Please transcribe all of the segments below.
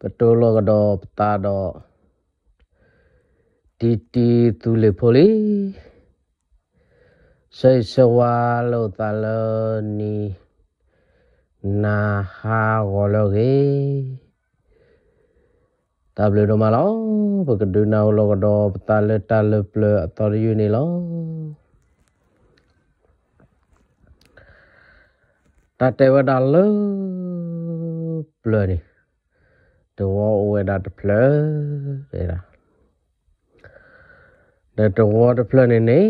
ပတိုလကတော့ပတာတော့တီတီသူလေဖိုလီစေစဝါလောတလနီနာဟာဝလောကေတဘလဒမလောပကဒူနာလောကတော့ပတာလတလပလအတော်ယူနေလောတတေဝဒါလပလနီတဝဝဲတာတဖလတဲ့လားတဲ့တဝတဖလနေနေ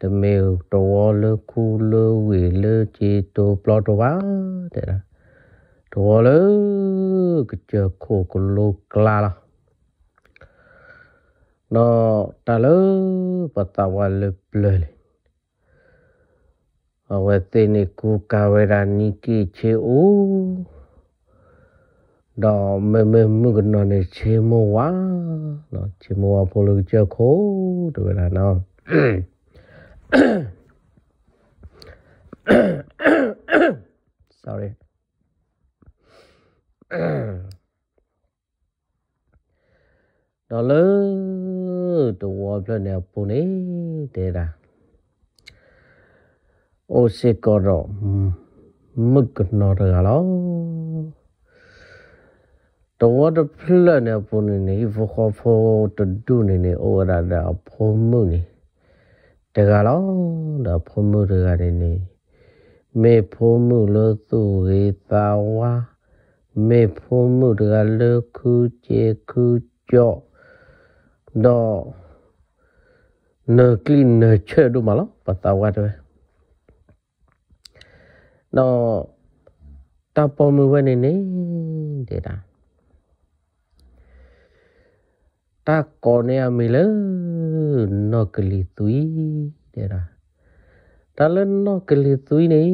တမေတဝလကူလဝေလချီတိုပလော့တဝတဲ့လားတဝလကကြခိုကလောကလာလားနော်တလပတဝလပလလေအဝတ်သိနေကူကဝရနီကီချေအိုတော့မမမှုကနော်နေချေမောဝါနော်ချေမောဝါဖိုလိုချက်ခိုးတူကလားနော် sorry တော့လေတူဝပြနေပုံနေတာโอเซกอรอมึกนอรกาลอတဝတ်ဖလက်နေပုန်နေဘခေါ်ဖို့တဒုနေနေဩရတာဖုံမှုနေတကလောဒါဖုံမှုတကနေနေမေဖုံမှုလို့သူရေသာဝါမေဖုံမှုတကလခုကျေခုကြော့တော့နကလင်းနချေတို့မလားပတဝတ်ပဲတော့တပေါ်မှုဝနေနေတာတာကောနေအမီလနောကလီသွီတဲ့ရာတလနောကလီသွီနေ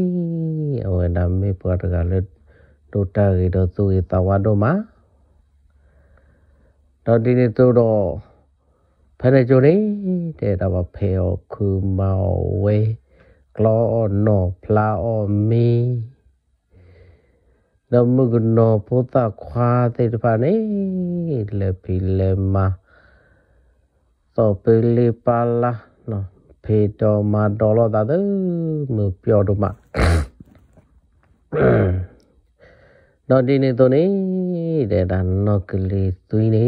အဝဒမေပတ်ကလည်းဒိုတာရီတော့သူ့ရဲ့တဝါတော့မှာတော့ဒီနေ့သူတော့ဖဲနေကြတယ်တဲ့တော့ဖဲခုမောဝဲကလောနောဖလာအောမီတော့မကနောပိုတာခွာတဲ့တပါနေလေပီလေမာတော့ပေလေးပါလာနော်ဖေတော်မာတော်လို့သာသူမပြောတော့မှတော့ဒီနေ့တော့နေတဲ့ဒါနောက်ကလေးသွင်းနေ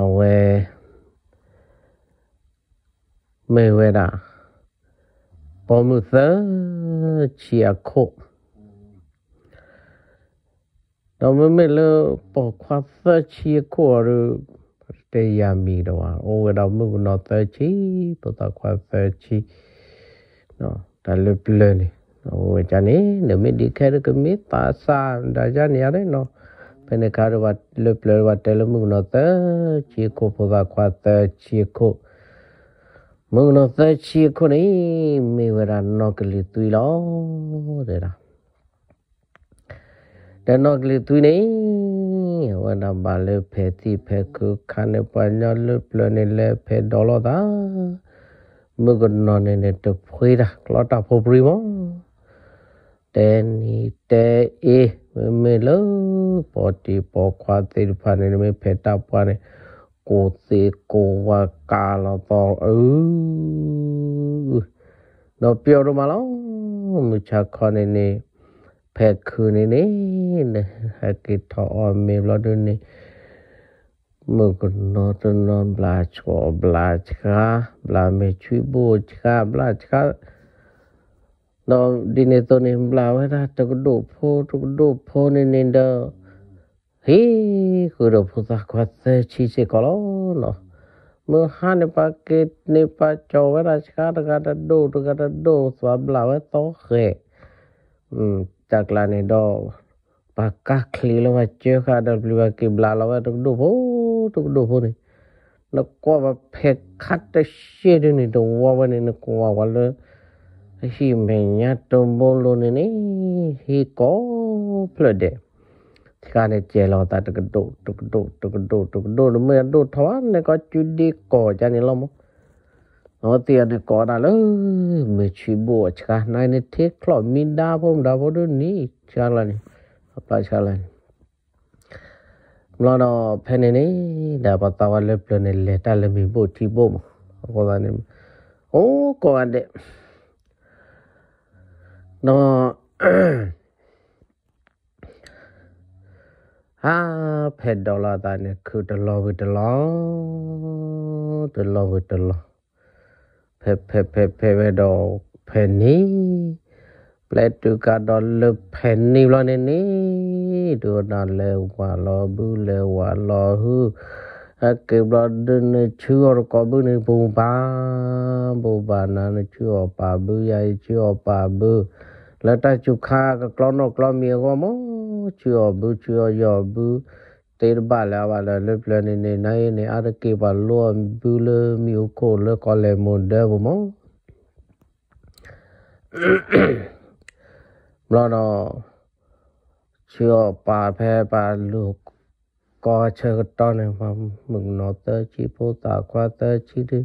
အဝဲမေဝဲတာပေါ်မှုသချီအခို့တော့မမေလို့ပေါ်ခွာသချီခို့ရူတေယမီတော့โอ้เรามึงนอเตชีปตะควาเตชีเนาะဒါလပလနေဟိုဂျာနေနမဒီခဲရကမီပါစာဒါဂျာနေရတယ်နော်ပနေကာရဝတ်လပလဝတ်တယ်မှုနော်တချီကိုပဒခွာတချီကိုမှုနော်တချီကိုနေမေဝရနောကလီသွီလောတဲ့လားတဲ့နောကလီသွီနေငယ်ဝဒဘာလေဖဲတိဖဲကုခနပညာလုပလနေလေဖဲဒေါ်လာတာမကနော်နေနေတဖွေးတာကလတာဖိုပရီမောတဲနီတဲအေမေလောပေါ်တီပေါ်ခွာတိဖာနေမေဖဲတာပွားနေကိုစေကိုဝကာလတော်အူတော့ပြောရမလားမချခနေနေพดคืนนี้นี่หะกิทออเมลอดนี่มือกุนอนตุนอนบลาชกบลาชกาบลาเมชุยบูชกาบลาชกานอนดินตัวนี้บลาไว้ละตะกดูโพตะกดูโพนี่นี่เด้อเฮ้คือเราพูดว่าเวาเซชีเซกอลเนาะมื่อหันไปกินนี่ปะโจเวลาชกาตกันดูตกันดูสวาบลาว้โตเขอืมจากลานี่ดอปากกาคลีลว่าเจ้าข้าดับลิวกีบลาลว่าตุกดูโหตุกดูโหนี่แล้วก็ว่าเพกคัดเชี่ยดูนี่ตรงว่านี่นึกว่าวันเลยฮีเมียตรงบนลนี่นี่ฮีก็เพลเดที่การเจลอตาตุกดูตุกดูตุกดูตุกดูเมื่อดูทวารเนี่ยก็จุดดีก่อจานี่ละมั้งနော်တီအနေကောနာလမချီဘောချာနိုင်နေထေခလမင်ဒါဖုံဒါဘောဒနီချာလန်အပချာလန်မလာတော့ဖနေနေဒါပတာဝလက်ပလနေလက်တလမီဘောတီဘောမဘောဒါနေအိုးကောအတဲ့နော်ဟာဖက်ဒေါ်လာတန်ခုတလောဝတလောတလောဝတလောဖဲဖဲဖဲဖဲပဲတော့ဖဲနေပလက်တူကတော့လဖဲနေလို့နေနေဒူတော့လဲဝါလောဘူးလဲဝါလောဟုအကေဘလဒနချူရကဘူးနေပုံပါဘူပါနာနချူောပါဘူးရိုင်ချူောပါဘူးလက်တချူခါကကလောနောကလောမီကောမောချူောဘူးချူောရောဘူး te ba là ba là le lên ne này ne ở ke ba lo bu le mi ko le ko le mo de bo mo lo no chưa ba phe ba lu có chơi cái to này mà mừng nó tới chỉ bố tả qua tới chỉ đi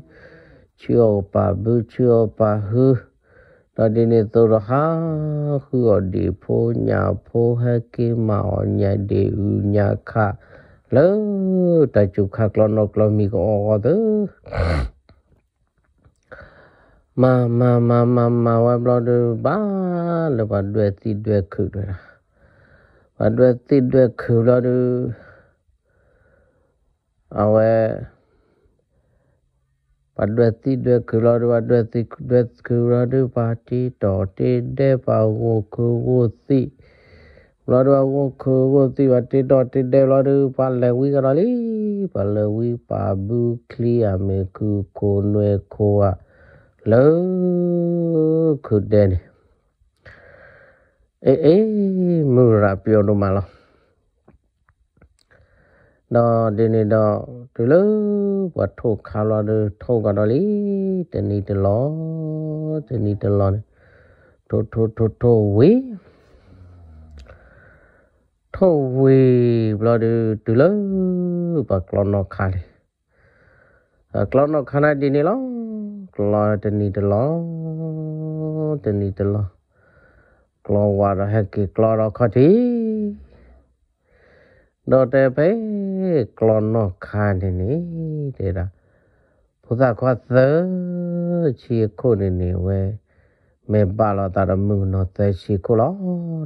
chưa ba bu chưa ba hư đó đi nè tôi rồi ha hư ở địa phố nhà phố hay cái màu nhà địa nhà cả လောတချုခကလနကလမီကောအောဒမမမမမဝဘလဒဘာလဘဒွဲတိဒွဲခုဒွဲဘဒွဲတိဒွဲခုလဒအဝဲဘဒွဲတိဒွဲခုလဒဘဒွဲတိဒွဲခုလဒပါတီတော်တေတဲ့ပါဝခုဝသိလောတော်ဝခုဝတိဝတိတော်တိတယ်လောတူပါလဝီကတော်လီပါလဝီပါဘူးကလီယာမေကူကိုနွယ်ခိုဝလောခုဒန်အေးအေးမူရာပြောတော့မလားတော့ဒီနေ့တော့ဒီလိုဘာထုတ်ခါလာတော့ထုတ်ကတော့လီတနေ့တလောတနေ့တလောထိုးထိုးထိုးထိုးဝေးทวีบลอดูดูเลือบกลอนนอคาลกลอนนอคาลดินีลองกลอนดินีเดลองดินีเดลองกลอนวาระเฮกิกลอนอคาทีดอเตเปกลอนนอคาลินีเดระพุทธควาเซชียคุนินีเว้เมบาลอตาดมืุนอเตชีคุลอ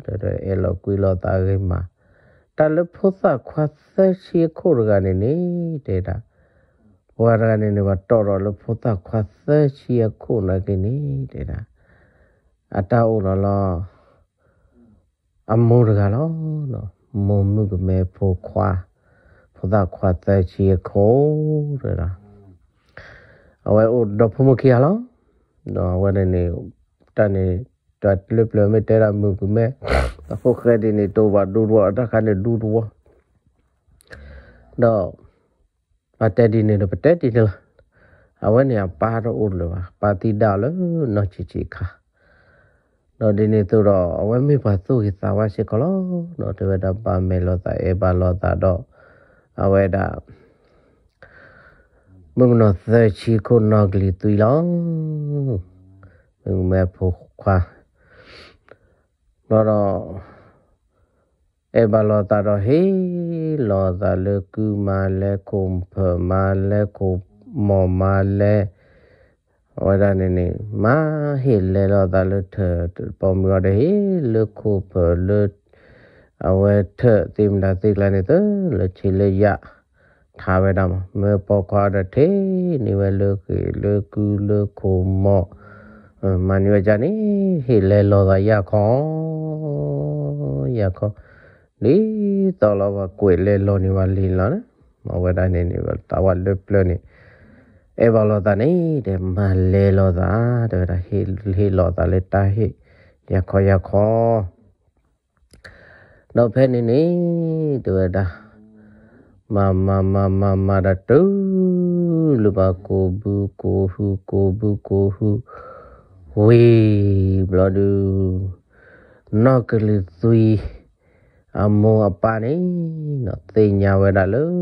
เดระเอลกุลอตาเกมาတလဖောသခွတ်ဆရှိခိုရကနေနေတဲ့တာဝါရကနေနေပါတော်တော်လဖောသခွတ်ဆရှိခိုနကနေတဲ့တာအတောလလအမောရကလောနော်မုံမှုကမေဖို့ခွာဖောသခွတ်ဆရှိခိုတဲ့တာအဝဲဥဒဖမခီဟလောနော်ဝဲနေတန်နေတတ်လပလမတဲရမှုကမေ ta fo khadi ni to ba du ro ta kha ne du ro do pa te di ne pa te di ne la awen ya pa ro u lo pa ti da lo no chi chi kha no di ne to ro awen mi pa tu ki sa wa shi ko lo no te ba da pa me lo ta e ba lo ta do awe da มึงนอเธอชีคนนอกลีตุยลองมึงแม่ผูกควาတော့တော့အဲဘလောတာတော့ဟေးလောတာလကူမာလဲကုံဖမာလဲကုမောမာလဲဝရနေနေမဟေလဲလောတာလထပေါ်မြော်တဲ့ဟေးလခုဖလအဝဲထတင်လာတိကလနေတလချီလေရထားဝဲတော့မေပေါ်ခွာတဲ့ထေနေဝဲလကလကူလခုမော့มานิวจานี่เฮเลลอดายาคอยาคอนี่ตอลอว่ากวยเลลอนี่ว่าลีนละนะมาเวดานี่นี่ว่าตาวาเลปลนี่เอวาลอดานี่เดมาเลลอดาเดราเฮเฮลอดาเลตาเฮยาคอยาคอတော့ဖဲနေနေတူရတာမမမမမရတူလူပါကိုဘူးကိုဟုကိုဘူးကိုဟုဝေဘလဒူနောက်ကလူသွီအမောအပါနေနော်သိညာဝဲတာလို့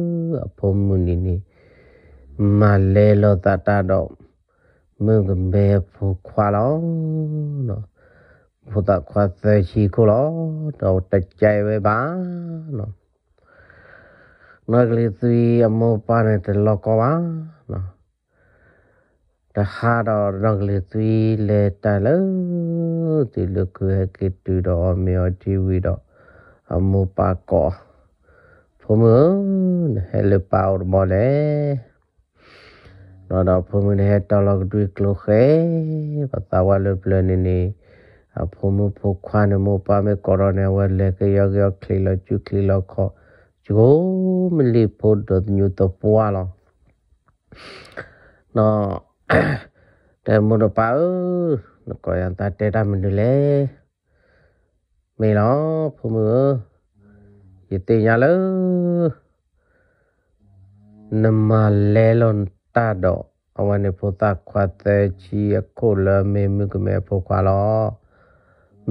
အဖုံမှုနေနေမလဲလောတတာတော့မင်းကဘယ်ဖူခွာလောနော်ဘုဒ္ဓခွာသရှိခိုလောတော့တကြိုင်ပဲပါနော်နောက်ကလူသွီအမောပါနေတလောကောပါနော်တဟာတော့ရောကလေးသွေးလေတလို့ဒီလူကကတူတော့မြော်တီဝီတော့အမူပါကောဖုံးဟဲလပါဝမလဲနော်တော့ဖုံးနေဟဲတော်လောက်တွေ့ကလို့ခဲပတာဝလပလနေနေအဖုံးဖုခွာနမပါမေကိုရိုနာဝလေကယောဂယောခလီလချူခလီလခဂျိုမလီဖို့ဒညူတပွာလောနော်แต่มุดป่าเออนกอยันตาเตดามันดูแลไม่หรอพูมือยิตีญาเลยนมาเลลอนตาดอกเอาวันนี้พตาควาเตชีโคลเมมึกเมพควาลอ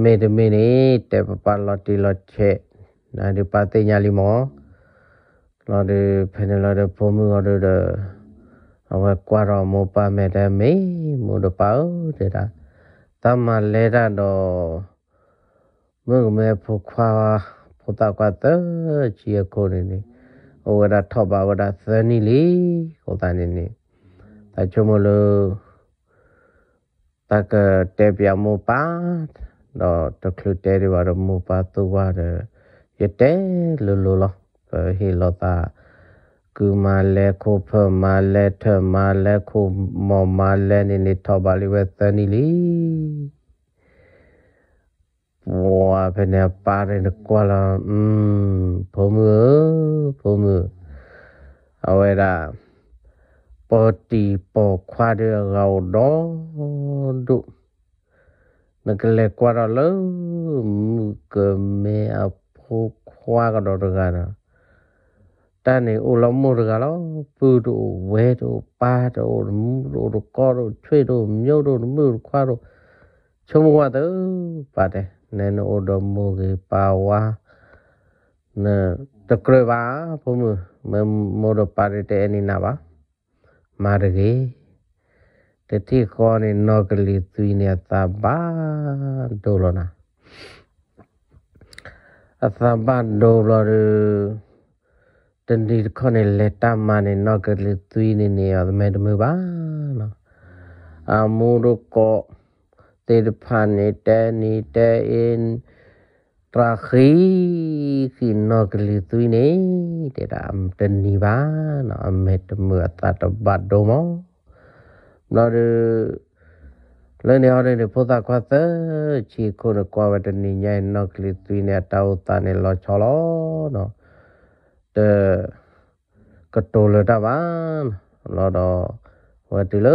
เมดเมนี่แต่ปปาลอติลอเชนาดิปาติญาลิมอลอดิเพนลอดิพมืออดิအဝဲကွာတော့မောပါမဲ့တယ်မေမူတပေါတဲ့တာတမလဲရတော့မုမဲဖခွာဖတာကွာတချီကိုနေနေဝရထဘဝရသနီလီကိုတနေနေတချုံမလို့တကတဲ့ပြမောပါတော့တခလူတဲရဝရမောပါတူဝရရတဲ့လူလူလောဟေလောတာကူမာလဲခိုဖမာလဲထမာလဲခိုမောမာလဲနေနေထောပါလိဝဲသနီလီဘောဖနေပါရင်ကွာလာอืมဖုံမှုဖုံမှုအဝဲရာပေါ်တီပေါ်ခွာရရောတော့ဒုနကလေကွာရလောကမေအဖို့ခွာကတော့တကားနော်တန်နေအိုလောမိုးကလောပူတို့ဝဲတို့ပါတို့မူတို့ကောတို့ချွေတို့မြို့တို့မူခွာတို့ချုံကွာတော့ပါတယ်နဲနိုဒမိုကေပါဝါနဲတကရပါဘုံမမောဒပါရတဲ့အနေနာပါမာရကေတတိခေါ်နေနောကလီသွင်းနေတာပါဒိုလနာအသဘာဒိုလရူတန်ဒီခနဲ့လက်တမနဲ့နောက်ကလေးသွေးနေနေရမဲတမှုပါနော်အမူရကောတေတဖာနေတနေတဲ့အင်းတရာခီခိနောက်ကလေးသွေးနေတဲ့တာတနီပါနော်အမဲတမှုအတတပတ်တော့မောနော်လဲနေရတဲ့ပိုသာခွတ်သချီခုနကွာဝတနေညိုင်နောက်ကလေးသွေးနေတောက်တာနေလောချောလောနော်เตกระโตเลยดาบ้านรอดอวัาทีเล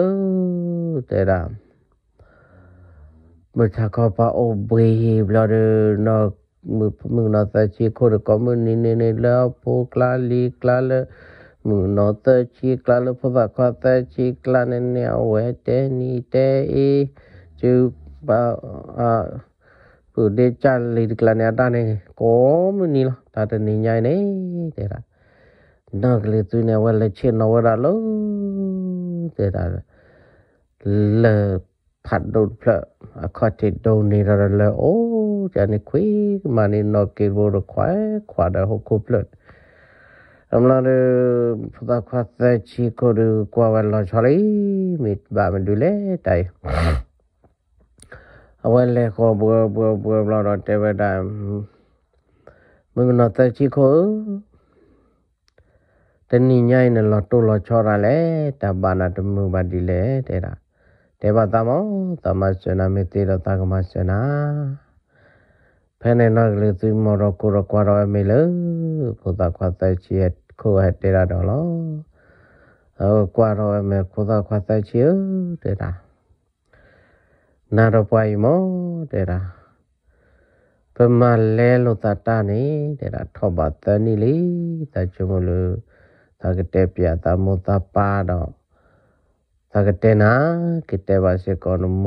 ยเตดามือชาคอปาโอเบย์บลอดเนอมือมือนอตาชีโคดก็มือนี่นี่นี่แล้วพูกลาลีกลาเลยมือนอตาชีกลาเลยพูดก็ตาชีกลาเนี่ยเอาไว้เตนี่เตอีจูบ่าอ่าပုဒေချာလီကလနာတာနေကောမနီလာတာတနေညိုင်းနေတဲ့လားနောက်ကလေးသူနေဝလက်ချေနဝရလို့တဲ့လားလေဖတ်ဒုတ်ဖလအခေါ်တိဒုံနေရလဲအိုးဂျာနေခွေမနီနော့ကေဘောရခွဲခွာတဲ့ဟုတ်ခုဖလက်အမလာရဖဒခွတ်သက်ချီကိုရကွာဝဲလော်ချော်လေးမိဘမဒူလေတိုင်အဝဲလေခေါ်ဘွယ်ဘွယ်ဘွယ်ဘလာတော့တဲဝဲတိုင်မင်းနော်တက်ချီခိုတဏိညာနဲ့လော်တိုလော်ချောတာလေတဘာနာတမှုပါဒီလေတဲတာတဲပါတမောတမဆွေနာမေတေတော့တကမဆွေနာဖဲနေနော်လေသူမော်တော့ကိုတော့ကွာတော့မေလေဘုသာခွာတက်ချီခိုဟဲတဲတာတော့လောဟောကွာတော့မေကိုသာခွာတက်ချီတဲတာနာတော့ပွားရီမောတဲ့တာပမာလဲလို့တတာနေတဲ့တာထောပါတန်နီလေတချုံလို့သာကတဲ့ပြတာမတပါတော့သာကတဲ့နာကတဲ့ပါစေကောနမ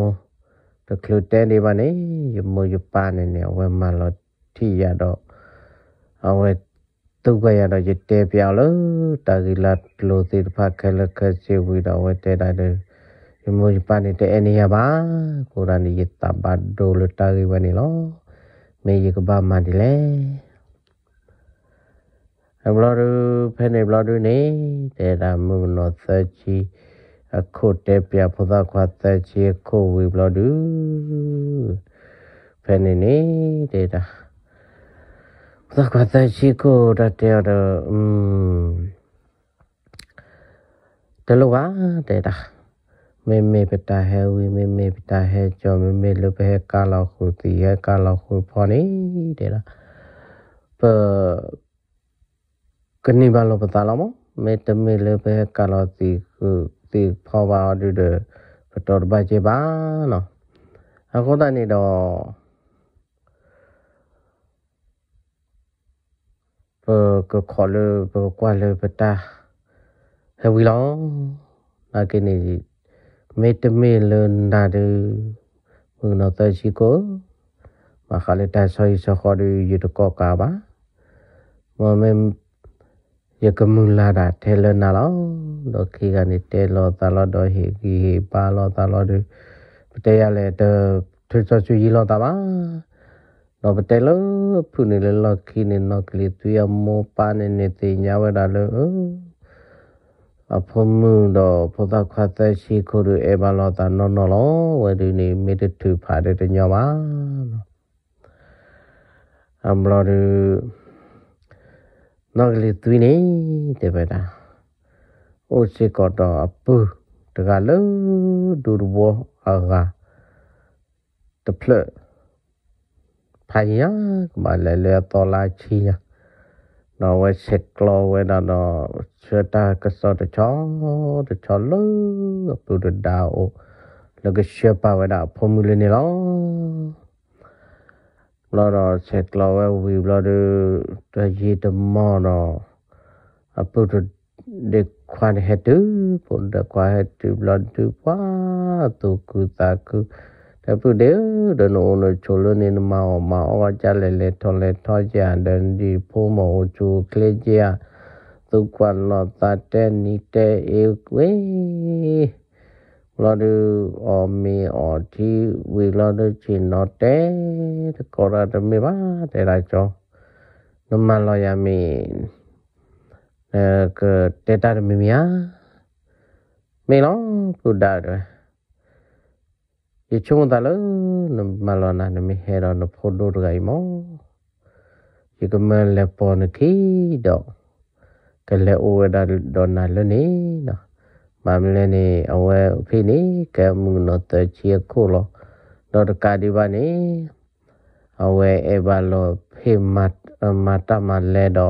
တကလူတဲ့နေပါနေယမယပါနေနေဝဲမလို့ထီရတော့အဝဲတုကရတော့ရတဲ့ပြလို့တာကီလာလို့တိဖာခဲလကစီဝီတော့ဝဲတဲ့တာတဲ့မောပနိတဲ့အနိယပါကုရနိယတပါဒိုလတာရီဝနီလောမေယကဘာမန်ဒီလေအဘလရူဖဲနေဘလရူနေတဲ့ဒါမုနောသချီအခုတဲပြဖသခွာသချီခုဝေဘလရူဖဲနေနေတဲ့ဒါဖသခွာသချီကိုတတဲတော့อืมတလောကတဲ့ဒါမေမေပတာဟဲဝီမေမေပတာဟဲကြောမေမေလဘဲကာလောက်ခုတီဟဲကာလောက်ခုဖော်နေတဲ့လားပကနေဘာလို့ပတာလားမမေတမေလဘဲကာလောက်တီခုတီဖော်ပါတူတဲ့ပတော်ဘာချေပါနော်အခုတနေတော့ပကခေါ်လေပကွာလေပတာဟဲဝီလောနာကနေမေတမေလနာဒုမုနောတရှိကိုမခလတဆိုင်စခေါ်ရယူတကောကပါမမေယကမူလာတာထဲလနာလောဒခိကနေတဲလောတလောဒဟေကီဟေပါလောတလောဒပတဲရလေတထွတ်ချွီလောတာပါတော့ပတဲလောဖုနေလောခိနေနောကလီသူရမောပါနေနေတင်ညာဝဒါလောအဖမှုတော့ဖသခတ်သက်ရှိခုရအဘလာတာနော်နော်လောဝဒိနေမေတ္တူဖာတဲ့တညောပါအမလာရနောက်လေသွင်းနေတဲ့ပဲတာအိုစီကတော့အပူတကလုံးဒူရဘောအာဂါတဖလဖာရကမလဲလဲတော်လာချီညာနော်ဝဲဆက်ကလောဝဲနော်ချက်တာကစောတချောတချောလို့ပူတဒါအိုလကရှေပါဝဲတာဖုံးမူလနေလောဘလာတော့ဆက်ကလောဝဲဝီဘလာတော့တရေတမောနော်အပူတဒီခွန်ဟဲတူပုံတခွာဟဲတူဘလာတူပါတူကူတာကူအခုဒေဒနိုနချိုလနေနမောမောဝါကြလေလေထောလေထောကြဒန်ဒီဖိုမောချူကလေကြသုကွာလောတတဲနီတဲအေဝေလောဒူအော်မီအော်တီဝီလောဒူချီနောတဲတကောရတမေပါတဲလိုက်ကြောနမလောယမီအဲကတဲတာမီမီယာမေလောကုဒါရယ် ye chung ta lo no malona no mi hero no phodo gai mo ye ko ma le po no ki do ka le o we da do na lo ni no ma mi le ni a we phi ni ka mu no ta chi ko lo do ka di ba ni a we e ba lo phi mat ma ta ma le do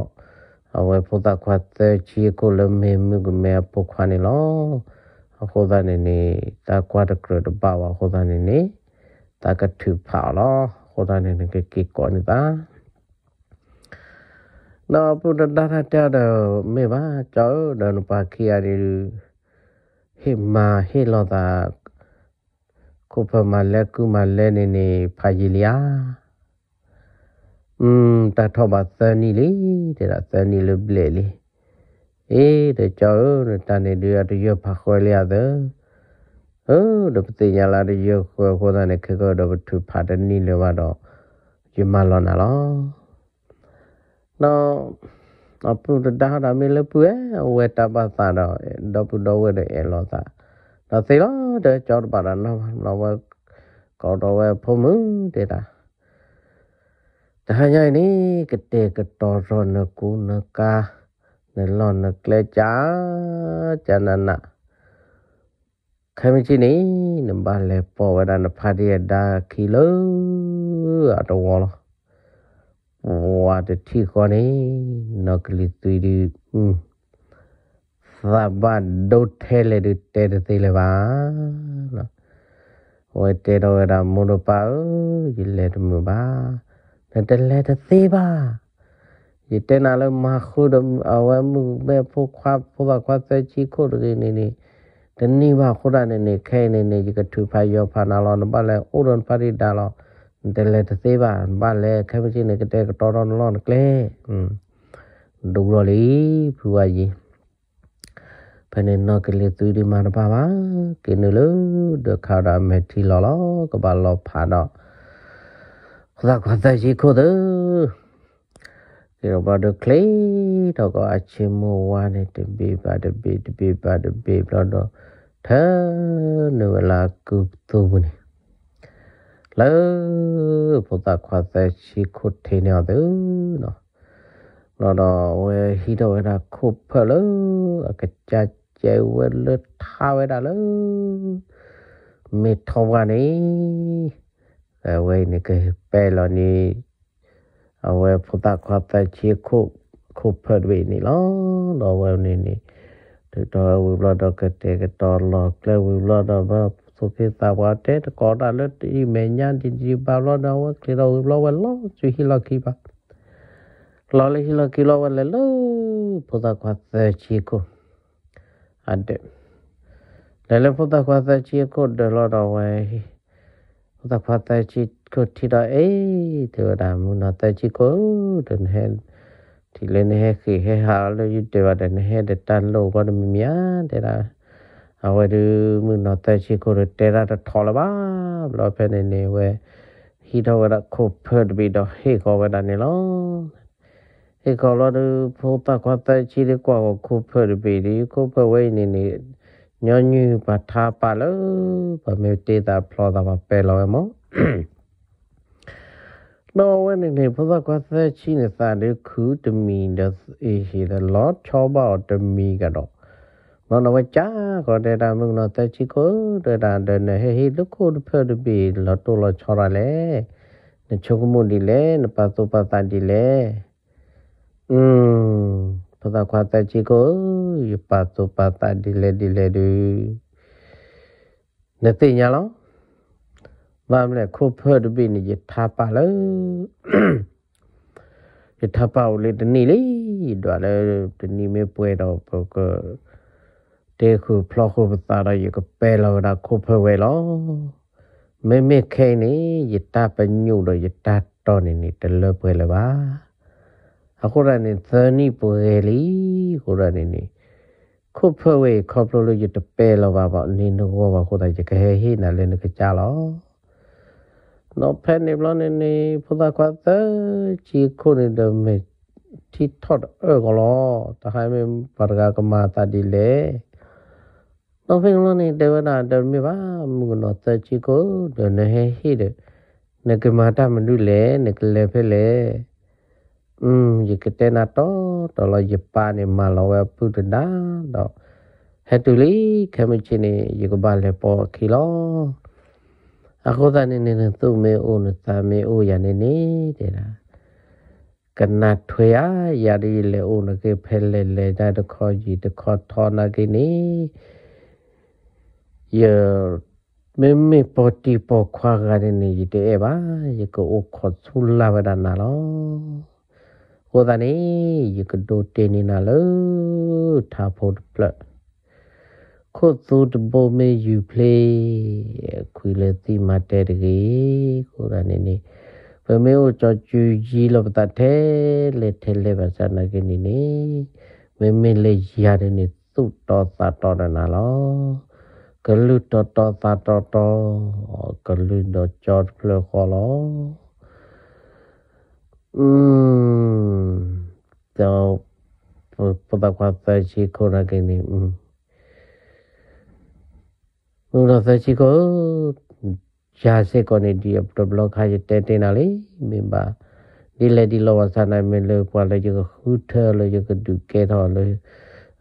a we phu ta khwa ta chi ko lo me mu me po khwa ni lo ခိုဒနေနေတာကွာတကရတပါဝခိုဒနေနေတာကထူဖာလခိုဒနေနေကကိကောနေတာနော်ပုဒ္ဒတာတာတော့မေပါကြောတော့ပါခိရရီဟိမာဟိလောတာခုဖမလက်ကုမလဲနေနေဖာကြီးလျာอืมตาทบาเซนี่ลิเดราเซนี่ลุเบเลအေးတကြောတန်နေတရတရဖခွဲလျာတဲ့ဟုတ်တော့ပတိညာလာတရခွဲခေါ်တဲ့ခက်ကတော့သူဖာတနီလောတော့ဂျမလောနာလောနော်အပုတဒါဒါမေလပွေဝေတပါသတော့ဒပုဒဝေတဲ့အလောသာတော့သေတော့တကြောပါရနော်လောဘကောတော်ဝဲဖုံးမှုတေတာဒါညိုင်းနေကတဲ့ကတော်ရနကူနကားนลอนนักเลจ้าจานันนะခမချင်းနေနံပါတ်လေပေါ်ဝဒနဖာဒီဒါခီလိုအတော်ဝလားဝါတတိခေါနေနကလီသွီဒီသဘာဒုတ်ထဲလေတဲတဲလေပါနော်ဝဲတဲတော့ရမုန်ပါဦးရလေတမပါတတလေတသေးပါဒီတနာလမခုဒအဝမှုပဲဖုခွာဖုခွာစချီခုဒရနေနေတနိဘာခုဒနေနေခဲနေနေကထူဖာယောဖာနာလောနဘလဲဥရန်ပရိဒါလောတလေတသေးပါဘလဲခဲမချင်းနေကတဲ့တော်တော်လောနကလေဒူရောလီဖူဝါကြီးဖနေနောကလေသူဒီမနပါပါကိနလူဒခါရမေတီလောလောကပါလောဖာတော့ခါခါတရှိခုဒရောဘာဒကလေတော့ကအချေမဝါနေတပေပါတပေတပေပါတပေဘလော့တော့ထဲနဝလာကုတုဘနေလေဘုဒ္ဓခွာသက်ရှိခုထေနေတော့နော်နော်တော့ဝေဟိတော့ဝေတာခုဖလောအကကြကျဲဝဲလထားဝဲတာလောမေထောကနေအဝဲနေကပဲလောနေเอาไว้พตาความใตเชียคุคุเพิดวีนี่ล้อเราไว้นี่นี่ถึงตอนวิวลอดก็เตะก็ตอนหลอกแล้ววิวลอดว่าสุขีตาวาเตะก่อนอะไรที่เม่ยนจีจีบาลอดว่าคือเราวิวลอดล้อจุฮิลกีบาลอเลยฮิลกีลอวันเลยล้อพตาความแต่เชียคุอันเดแล้วพตาความแต่เชียค่เดี๋ยวเราเอาไว้พตาความแต่ชีก็ที่ได้เอ้เธอดามุนาแต่จิโกเดินเห็นที่เล่นให้คือให้หาเลยยุติว่าเดินให้เด็ดตันโลกว่ามีเมียเดี๋ยวเอาไว้ดูมือนอแต่จิโกเดี๋ยวเราทอละบ้าเราเป็นในเวဟီတော်ဝဒခုဖတ်ပြီးတော့ဟေကောဝဒနေလောဟေကောလောဒဖိုးတကွာတချီလကွာကိုခုဖတ်ပြီးဒီခုဖဝဲနေနေညညပထာပါလောဗမေတေတာဖလောတာပဲလောမော No, when in a puzzle was the chin is that it could to me does a he the lot chop out to me got up. No, no, what ja, got it. I'm not that she could that and then a he look could appear to be lot to lot chorale. The chocomondi lay, the pato patandi lay. Hmm, puzzle was the chico, you pato patandi lay, delay do. Nothing, yellow. ဘာမလဲခုဖတ်ဘိနေရထပါလေရထပါလေတနေ့လေဒါလည်းတနေ့မပွဲတော့ပကတေခုဖလခုပတာရကပဲလာတာခုဖဝဲလောမေမေခဲနေရတပညုတော့ရတတော်နေနေတလပွဲလပါအခုရနေသနီပွဲလီခုရနေနေခုဖဝဲခေါပလို့ရတပဲလာပါပေါ့နေတော့ဘာခုတိုင်ကြခဲဟိနာလည်းကကြလောနော်ဖဲနေဘလနေနေဖုဒကွာသချီခုနေဒမေတီထော့အောကလောတဟိုင်းမေပါရကကမာတာဒီလေတော့ဖင်လုံးနေတဝနာတမီပါမုနောတချီကိုဒနဟေဟိဒနကမာတာမနုလေနကလေဖဲလေอืมยกเตนาตอตลอเยปานี่มาลอเวปุตดาดอเฮตุลีเคมจินียกบาเลปอคิลอ akoda ni ni tu me o nu ta me o ya ni ni de la kana thwaya ya ri le o nu ke phel le le da de kho ji de kho tho na ke ni ye me me po ti po khwa ga ni ni ji de e ba ye ko o kho chu la ba da na lo ko da ni ye ko do te ni na lo tha pho plat ခုတ်သူတဘမေယူဖလေခွေလေတိမတဲတကြီးကိုရနေနေဘမေကိုကြောကျူကြီးလောပတထဲလေထဲလေပါစနာကိနေနေမေမေလေရတဲ့နေသူ့တော်သာတော်နာလောကလူတော်တော်သာတော်တော်ကလူတော်ကြောဖလေခေါ်လောอืมတော့ပဒကွာသရှိခိုရကိနေอืมနော်ဖစီကိုရှာစေကောနေဒီအပဘလော့ခါရတဲတဲနာလေမင်ပါဒီလေဒီလောဝဆာနိုင်မလို့ပွာလေကခူထဲလေကဒုကဲတော်လေ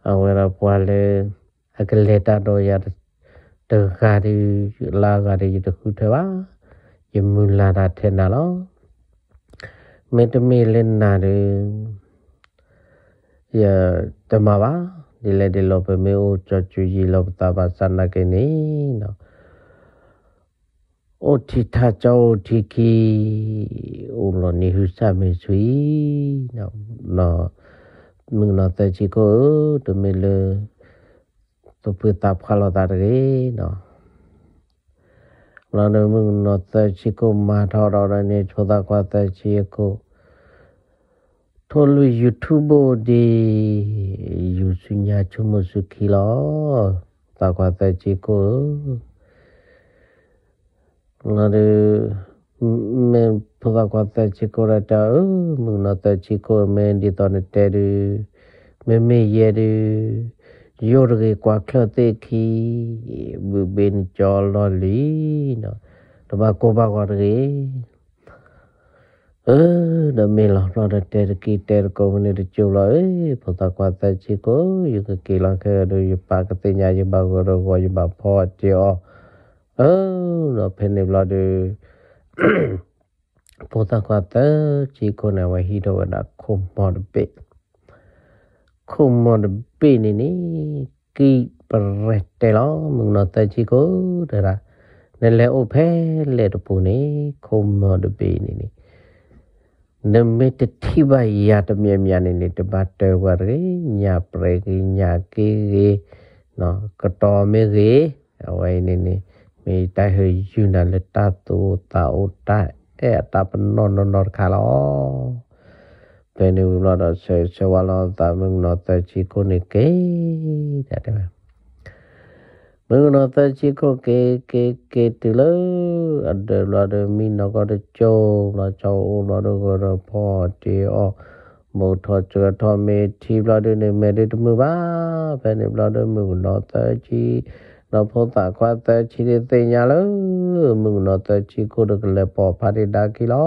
အဝရပွာလေအကလေတာတော့ရတခါဒီလာကဒီတခုထဲပါယမူလာတာထဲနာလောမေတ္တမေလနာရေယတမပါဒီလေเดလောပမโอိုခีโျူကြီးလေาတာนါัနာကနนี่นะโอทิตาเจ้าทิกีอุลนิฮุสามิสุยนะนะมึงนาแต่จิโกตัวเมลตัวิืตาพัาลตาเรเนาะเราเนี่ยมึงนาแต่จิโกมาทอไรเนี่ยชดากว่าแต่จิโก tholu youtube de yusunya chumo sukhilo takwa ta chiko ngare me phoda kwa ta chiko ra ta mungna ta chiko me ndi to ne te ru me me ye ru yor ge kwa kho te khi bu ben chol lo li no တဘာကိုဘာကောတကြီး da mi lo no da te ki te ko ni de chu lo e po ta kwa ta chi ko yu ka ki la ka do yu pa ka te nya yu ba go do go yu ba po ti o e no pe ni lo de po ta kwa ta chi ko na wa hi do da ko mo de pe ko mo de pe ni ni ki pa re te lo mung no ta chi ko da ra nên lẽ ô phê lẽ đồ bù ní không mơ đồ bì ní ní နမေတတိဘယတမြေမြနေနေတပတ်တဝရေညာပရေကိညာကေရေနော်ကတော်မေရေအဝိုင်းနေနေမေတဟေယူနာလတတူတာဥတအဲတပနောနောနောခါလောပဲနေဘူးတော့ဆေဆေဝါလောတာမင်းနောတချီကိုနေကေတဲ့ mengono ta chi ko ke ke ke tu lo ada la de mi no ko de cho la cho o la de ko de pho ti o mo tho cho tho me ti la de ne me de mu ba pe ne la de mu no ta chi no pho ta kwa ta chi de te nya lo mu no ta chi ko de le pho pha de da ki lo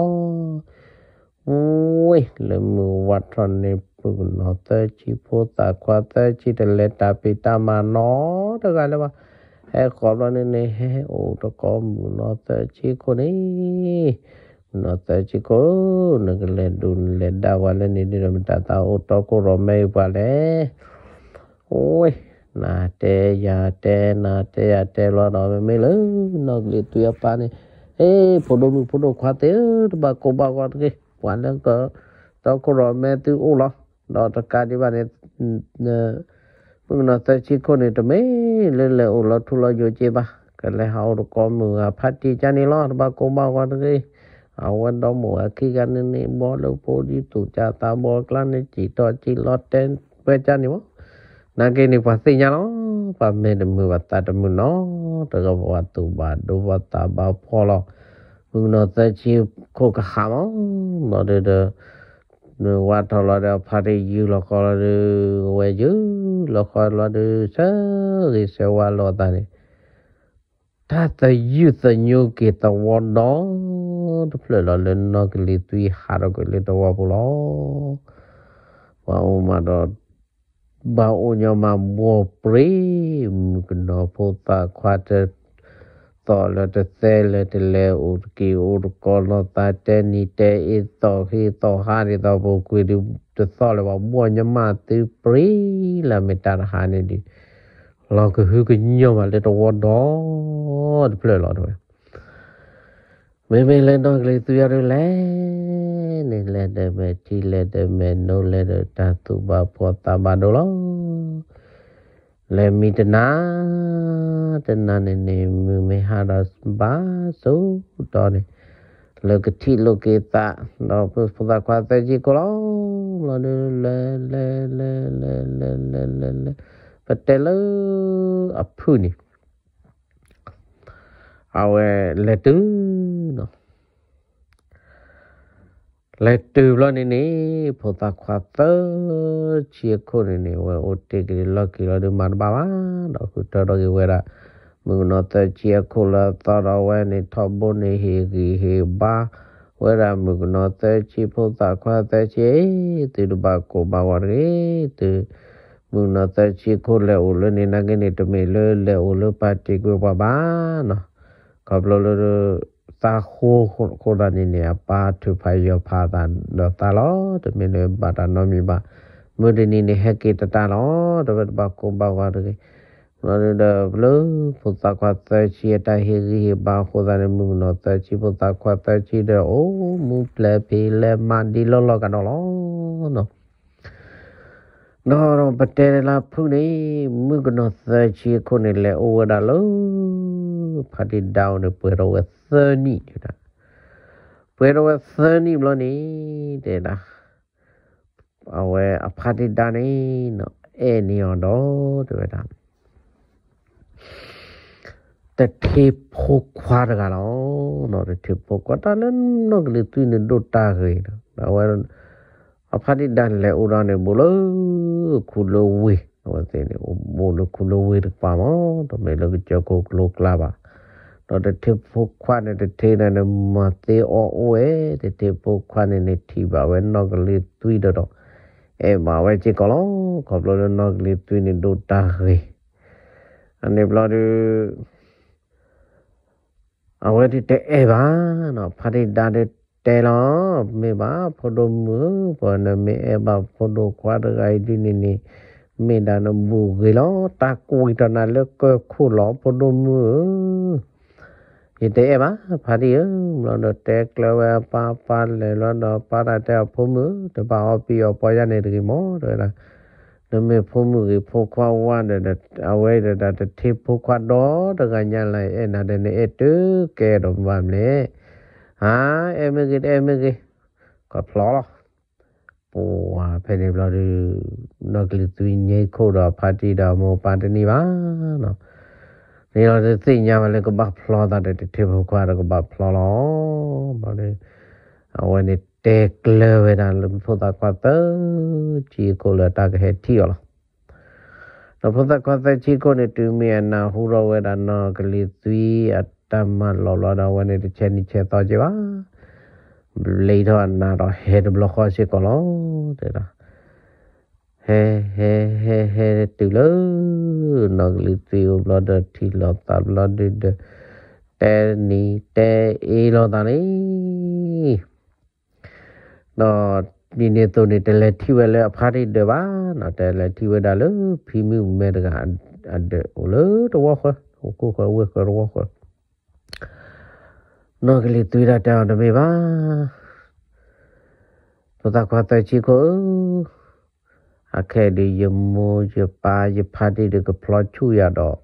we le mu wa tho ne ပုဂ္ဂနောတချိဖို့တာခွာတချိတလက်တာပိတမနောတကလည်းပါအဲကောလနေနေဟဲအိုတကောမူနောတချီကိုနေနောတချီကိုငကလေဒုန်လေဒါဝလနေနေရမတတာအိုတကိုရမေပါလေโอ้ยนาเตยาเตนาเตยาเตรอนอไม่ไม่เลยนอกเลยตัวยปานี่เอ้พอดมีพอดควาเตบาโกบากอนเกวันแล้วก็ตอกรอแม่ตือโอ้ล่ะดอตกาดีบานี่မနာတချီခုန်နေတမေလဲလဲအိုလထူလာယိုချေပါကလဲဟောရကောမူအဖတ်တီချန်နီလောဘကုံဘောကတကေအဝတ်တော်မူအခီကနေနေဘောလို့ပိုဒီတူချတာဘောကလနေချီတော့ချီလောတန်ပဲချန်နီမနာကေနေပါသိညာလောပါမေတမူဝတတမူနောတကဘဝတူဘာဒဝတာဘာဖောလောမနာတချီခုကဟာမောနော်တဲ့นวันทอลาเดาพาริยูลอกอลาดูเวยูลอกอลาดูเซอร์เซวาลอดานีถ้าแต่ยูแต่ยูเกิดตะวัน้อทุกเรื่องเรื่องนักเลียนตุยฮาร์กเลียนตัวบุลอว่าอุมาดอบ่าวอุญญามาบัวปรีมกันอพุตตะควาเต่อละตะเซละตะเลอุดกีอุดกอลตาเตนีเตอิต่อฮีต่อฮาริต่อบุกุริตะซอละว่าบัวยมาติปรีละเมตาหานิดิเราก็ฮือก็ยอมละตะวอดอตะเพลลอดเวမေမေလည်းတော့ကလေးသူရတယ်လေနေလည်းတယ်ပဲတီလည်းတယ်ပဲနိုးလည်းတာသူပါပေါ်တာပါတော့ลมีแต่นาแต่นาเนี่ยมือไม่หาราสบาสูตอนนี้เลิกที่ลูกเกตาเราพูดภาษาความเป็นจีกลองเราเนื้อเลเลเลเลเลเลเลเล่ลเล่ลเลเลเลเลเลเลเล่นเล่นเลเลเลเลเลเลเลเนเล่ลเลเลเลเลเลเลเลเลเลเลเลเลเเลเลเลเลလဲတူလနေနေဖို့တာခွာတော့ချီခိုနေနေဝအိုတေကလေးလောက်ကီလောဒီမန်ပါပါတော့ခုတော်တော်ကြီးဝဲတာမုန်တော့တချီခိုလာတော်တော်ဝဲနေထဘုန်နေဟေဂီဟေဘာဝဲရမုန်တော့တချီဖို့တာခွာတချီတူဘကိုဘဝရေတူမုန်တော့တချီခိုလဲအိုလနေနကနေတမေလဲလဲအိုလပတိကွာပါနော်ကဘလလရ ta khô khô khô ra ni nè pa thu phai yo pha ta do ta lo to mi le ba ta no mi ba mu de ni ne he ke ta ta lo to ba ko ba wa de lo de da blu phu ta kwa ta chi ta he ri ba khô ra ne mu no ta chi phu ta kwa ta chi de o mu ple pe le ma di lo lo ka no lo no နော်တော့ပတဲလာဖုန်နေမုကနောသချီခုနေလေအိုဝဒါလောဖာတီဒေါင်းပွေရောဝဲ thirty တာဘွဲတော့ thirty မလို့နေတဲ့လားအဝဲအဖတ်တာနေနော်အဲ့နေတော့တွေ့တာတထေဖို့ခွာရကလောနော်တထေဖို့ကတလည်းနော်ကလေးသူနေဒိုတာခေနော်ဝဲအဖတ်တန်လေဦးရနေဘလို့ခုလိုဝေးနော်တဲ့နေဘလို့ခုလိုဝေးပါမောတော့မေလကကြောကိုကလိုကလာပါတော့တထဖို့ခွာနဲ့တထေနဲ့မသေးအောအိုးရဲ့တထဖို့ခွာနဲ့နေတီပါဝဲနောက်ကလေးသွီးတော့အဲမာဝဲချေကလောကဘလောနောက်ကလေးသွီးနေဒိုတာရေအနေဘလာဒူအဝဲတီတဲအဲပါနော်ဖာတိတာတဲ့တဲလောမေပါဖိုတိုမူပေါ်နမေအဲပါဖိုတိုခွာတကိုင်ဒီနေနေမေဒါနဘူဂေလောတာကိုတနာလကခုလောဖိုတိုမူ ite eba phadi lo do te klawa pa pa le lo do pa ra te phu mu to ba o pi o po ya ne de mo do la no me phu mu ge phu kwa wa de de awe de da te te phu kwa do de ga nya lai e na de ne e tu ke do ba le ha e me ge e me ge ko phlo lo po wa phe de lo de no ge tu nye kho do phadi da mo pa de ni ba no နေတော့သိညာမလဲကဘာဖလောတာတဲ့တေဘကွာကဘာဖလောလောဘာလဲအဝနေတေကလဝေဒန်လဖို့တာကွာတချီကိုလတာကဟဲထီရလားတော့ဖို့တာကွာတချီကိုနေတူမီအနာဟူရဝေဒနာကလေးသွီးအတမလောလောတော့ဝနေတစ်ချက်နှစ်ချက်တော့ကြပါလေတော့နာတော့ head block ရှိကလောတဲ့လားဟဲဟဲဟဲဟဲတူလို့နော်လီတီဘလော့ဒ်တီလော့တာဘလော့ဒ်တဲနီတဲအေလော့တာနေနော်ဒီနေတော့နေတလက်ထီဝဲလဲအဖားတိတပါနော်တလက်ထီဝဲတာလို့ဖီမီမဲတကအဒိုလို့တော့ခကိုခဝဲခရောခနော်ကလေးတွေ့ရတဲ့အောင်တမေပါဘုသာခွာတဲ့ချီကိုအခဲဒီယမိုးယပါယဖာတိတကဖလချူရတော့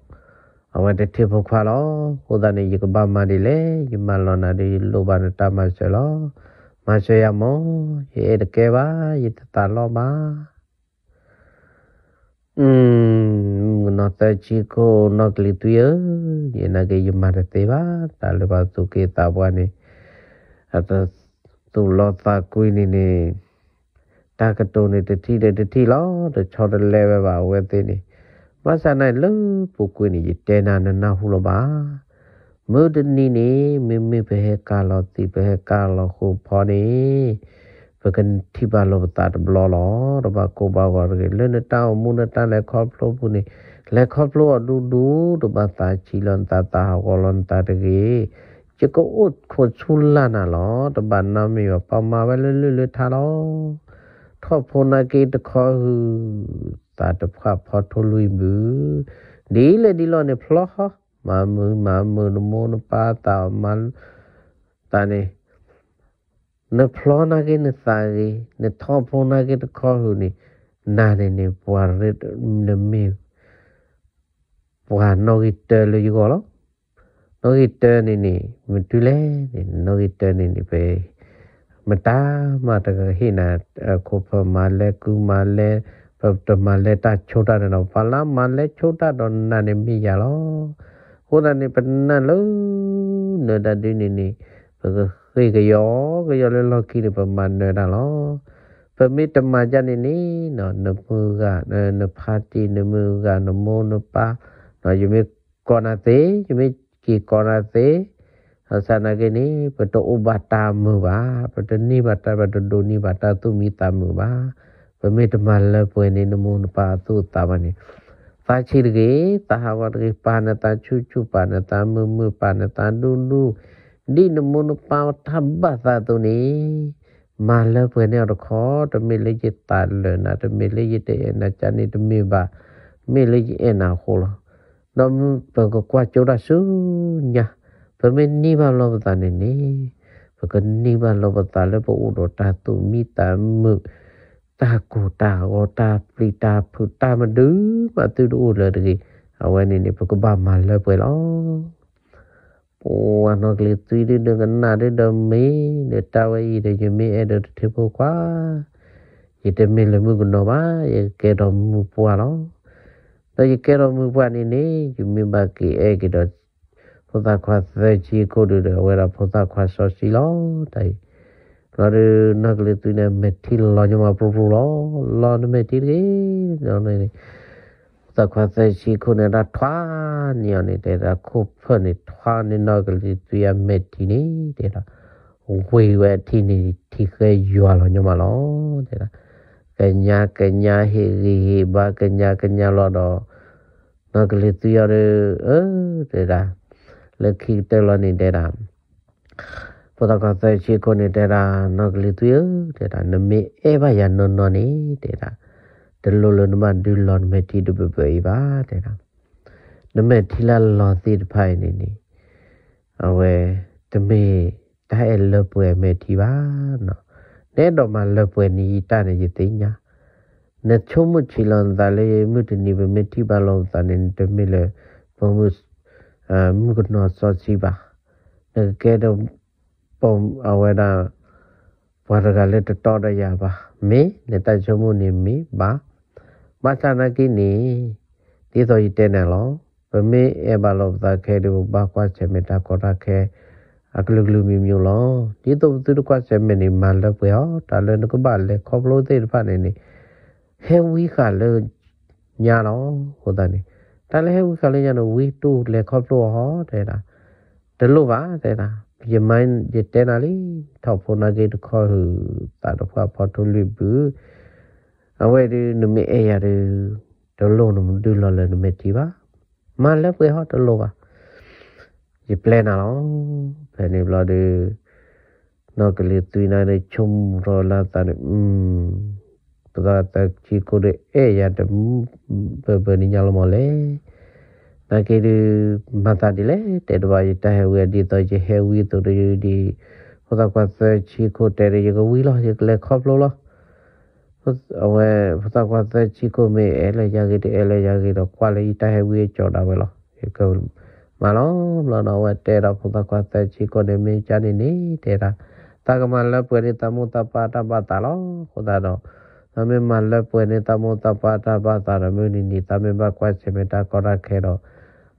အဝတတိဖခွာလောဟိုဒနေယကဘာမဒီလေယမလောနာဒီလိုဘာနတာမဆလောမဆရမောရေတကဲပါယတတလောပါอืมนอตจิโกนอกลิตุยเยนาเกยมาเตบาตาลบาสุเกตาบวานีอะตุลอตากุยนีนีတာကတုန်တတိတတိလောတချောတလဲပဲပါဝဲသိနေမဆာနိုင်လူပုကွေးနေတဲနာနနာဟုလောပါမုဒနီနေမေမေဘဲကာလောတိဘဲကာလောခုဖောနေပကန်တိပါလောတာတဘလောလောတဘကိုပါကောရေလနတောင်းမုနတလဲခေါပလောပုနေလဲခေါပလောဒူဒူတဘတာချီလွန်တာတာဟောလွန်တာတကေချေကိုအုတ်ခိုချူလာနာလောတဘနာမီပမာပဲလွလွလွထားလောထဖောနာကေတခောဟုတာတဖဖောထလူဘူးဒီလေဒီလောနေဖလောဟာမမမမနမောနပါတာမလတနေနဖလောနာကေနသာရီနထဖောနာကေတခောဟုနေနာနေနေပွာရက်နမေပွာနောဂီတဲလေယူကောလောနောဂီတဲနေနေမတူလဲနောဂီတဲနေနေပဲမတာမတကဟိနာကိုဖမလဲကူမလဲပတမလဲတာချိုတာတော့ဖလာမလဲချိုတာတော့နာနေမိရလောဟိုတနေပနလုံးနော်တဒီနေနေပကခေကယောကယောလဲလောက်ကိနေပမနဲတာလောပမိတမကြနေနေနော်နပုကနဖာတိနမုကနမောနပါနော်ယမေကောနာသေးယမေကီကောနာသေး sana gini peto ubata mu ba peto ni bata peto do ni bata tu mita mu ba pemit mala puene nemu npa tu tamani ta chirge ta hawat ge pana ta chu chu pana ta mu mu pana ta du du di nemu npa thabba ta tu ni mala puene ro kho to mi le ji ta le na to mi le ji te na cha ni to mi ba mi le ji na kholo no pa ko kwa chu ra su nya ပမေနိဘလောဘတာနေနေပကနိဘလောဘတာလည်းပို့ဥဒတာသူမိတမုတာကိုတာဟောတာပရိတာဖုတာမဒူမတူတို့လည်းတကြီးအဝဲနေနေပကဘာမလည်းပွဲလောပေါ်အနောကလေးသွေးတဲ့ကနာတဲ့ဒမေတဲ့တဝဲရတဲ့ယမေအဲ့တဲ့တေဖို့ကွာရတဲ့မေလည်းမှုကနော်ပါရကဲတော်မူပွားလောတော့ရကဲတော်မူပွားနေနေယမေဘကီအဲ့ကတော့佛萨夸塞奇库鲁的为了佛萨夸说西咯，对，那的那个对呢，每天老就嘛不不咯，老的每天的，然后呢，佛萨夸塞奇库呢，他穿你呢，对他库破呢，穿呢那个的对呀，每天呢，对他，为为天呢，天黑热了就嘛咯，对他，跟伢跟伢黑黑黑吧，跟伢跟伢老到，那个的对呀的，呃，对他。လက်ခိတဲလနေတဲ့ရာပဒကတဲ့ချီကိုနေတဲ့ရာနဂလီတူရတဲ့ရာနမေအေဘယာနနနေတဲ့ရာဒလိုလနမဒူလွန်မေတီဒူပပေပါတဲ့ရာနမေထီလာလောသီတဖိုင်နေနေအဝဲတမေတဲ့လပွဲမေတီပါနော်နဲ့တော့မှလပွဲနီတနေရသိညာနဲ့ချုံမချီလန်သာလေမြုတနေပဲမေတီပါလောသနေတမေလေဘုံမှုအမှုကနောစောစီပါငကဲတော့ပုံအဝဲတာဘာကလည်းတတော်တရပါမေလက်တချုံမှုနေမေပါမသနာကိနေဒီတော်ရတဲ့နယ်လောဗမေအဘလောသခဲဒီဘာကွာချေမတာကောတာခဲအကလကလူမီမျိုးလောဒီတော့သူတကွာချေမနေမလပွေဟောတာလည်းကပါလေခေါပလို့သေးတဖနေနေဟဲဝီခါလေညာလောဟိုတန်နေတာလေဟဲဝီခလေးရနဝီတူလေခေါပလိုဟောတဲ့တာဒလိုပါတဲ့တာယမိုင်းရတဲ့နာလီထောက်ဖုန်နာကေတခေါ်ဟူတာတော့ဖာပေါ်တူလီဘူးအဝဲဒီနမေအေရဒဒလိုနမဒူလလနမေတီပါမလည်းပဲဟောဒလိုပါဒီ plan အောင်ဘယ်နေဘလာဒီနောက်ကလေးသွင်းနိုင်ချုံရောလာတာอืมတကတချီကိုရဲအေရတဘဘနိညာလမလေတကေဒီမတာဒီလေတေတဝါရတဟဝေဒီတော့ချေဟဝီတို့ရီဒီဟောတာကွာစချီကိုတဲရီကဝီလောရကလေခေါပလောလောအဝဲဖတာကွာစချီကိုမေအဲလေရကေတဲအဲလေရကေတော့ကွာလေတဟဝေကြော်တာပဲလောကမလောမလောတော့ဝဲတဲတော့ဖတာကွာစချီကိုနေမေချာနေနေတဲတာတကမလပွေတမုတပါတပါတလောခေါ်တာတော့သမမလပွေနေတမောတပါတာပါတာရမနီနီသမဘကွာစေမတာကရခဲတော့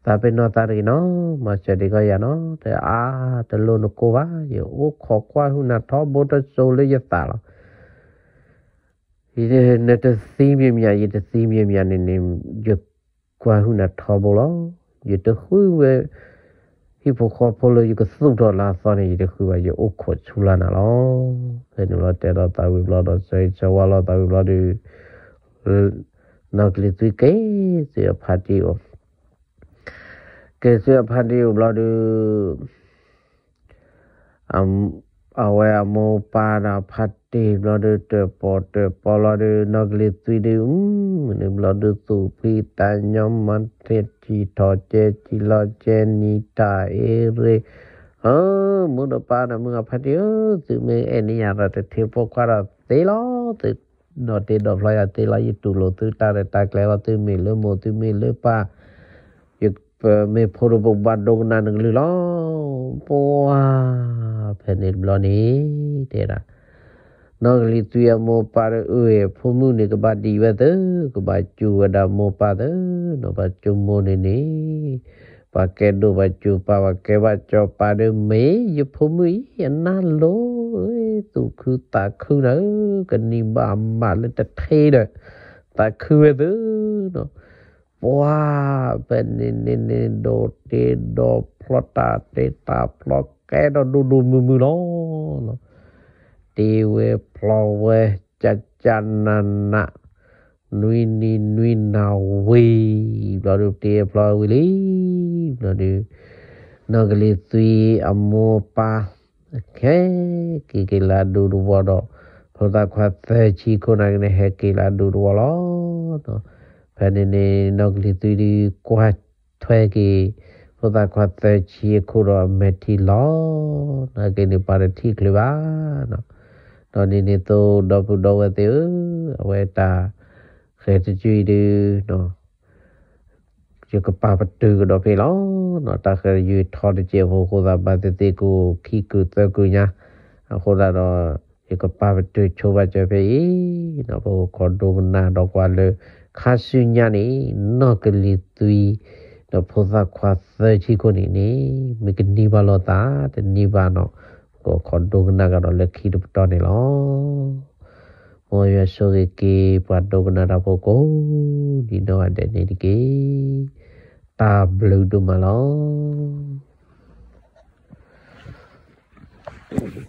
တပင်းတော့တရီနော်မချေဒီကရနော်တဲ့အာတလုံးကိုပါရေအိုခေါ်ခွားဟုနာတော့ဘတ်တဆိုလေးရတာလားဒီနဲ့တသိမြမြရေတသိမြမြနေနေရကွာဟုနာတော့ဘလောရတခုဝဲพี่พอคอพอเลยก็สุดดอลาซานี่จะคือว่าอยู่อุกชูลานะล่ะเป็นเราแต่เราตาวิบลอดใจชาวลาตาวิบลอดูนักลิตุยเกเสียพาดิโอเกเสียพาดีโอบลอดูอัมเอาไว้อโมปานาพัดတေဘလဒတပေါ်เตอปဒနဂလေသွေဒုံမနဘလဒนူပိတดမ္မတေတီมันเจีเทจิลอเจนิตาเอเรเออมุนปานะมึงอภัยเออตุเม่เอ็นยาระเทพกว่าระเตลอตุนอเตดอฟลายเตลอยตุลตุตาเรตาแกลวตุเมเลโมตุเมเลปายึกเมพดบุกบัดดงนานึงลือลอปัวเพนิบลอนี้เตระနောဂလီသူယမောပါရဥေဖုံမှုနေကပါတီဝဲတဲ့ကပါကျူဝဒမောပါတဲ့နောပါကျုံမောနေနေပါကဲဒိုပါကျူပါဝကဲပါကျော်ပါရမေယဖုံမှုယနာလောသူခုတာခုရကနိဘာမလတထေတဲ့တာခုဝဲတဲ့နောဘွာဘယ်နေနေနေဒိုတေဒိုဖလတာတေတာဖလကဲဒိုဒူဒူမူမူလောနောတေဝေဖလောဝေจัจจานะนะနွိနီနွိနာဝေဘလာဒုတေဖလောဝေလီဘလာဒုနောကလေးသွေးအမောပါခဲကေကေလာဒူရဝတော့ဘုရားခွတ်သချီခုနိုင်နေဟေကေလာဒူရဝလောတော့ဖန်နေနေနောကလေးသွေးဒီကွတ်ထွဲကေဘုရားခွတ်သချီခုတော့မေတီလောနာကေနေပါရတိကလေးပါနော်တော်နေနေတော့တော့ဘူးတော့ဝဲသေးအဝဲတာခဲတကြည့်တယ်နော်ကျကပါပတူတော့ဖေလောနော်တာခဲယူထော်တကြည့်ဟိုကိုသာပါတတိကိုခီကူတကူညာခိုလာတော့ကျကပါပတူချိုးပါကြဖေနော်ဘောကောဒုနာတော့ကွာလေခါဆုညာနေနော်ကလီသွီတော့ဖောသာခွာသချီကိုနေနေမကနီပါလောတာတနီပါနော်ကိုခွန်ဒုကနာကတော့လက်ခီတော့တော်နေလောမောရဆိုရီကေပတ်ဒုကနာတော့ပိုကိုဒီတော့တဲ့နေဒီကေတာဘလူးတို့မလော Thank you.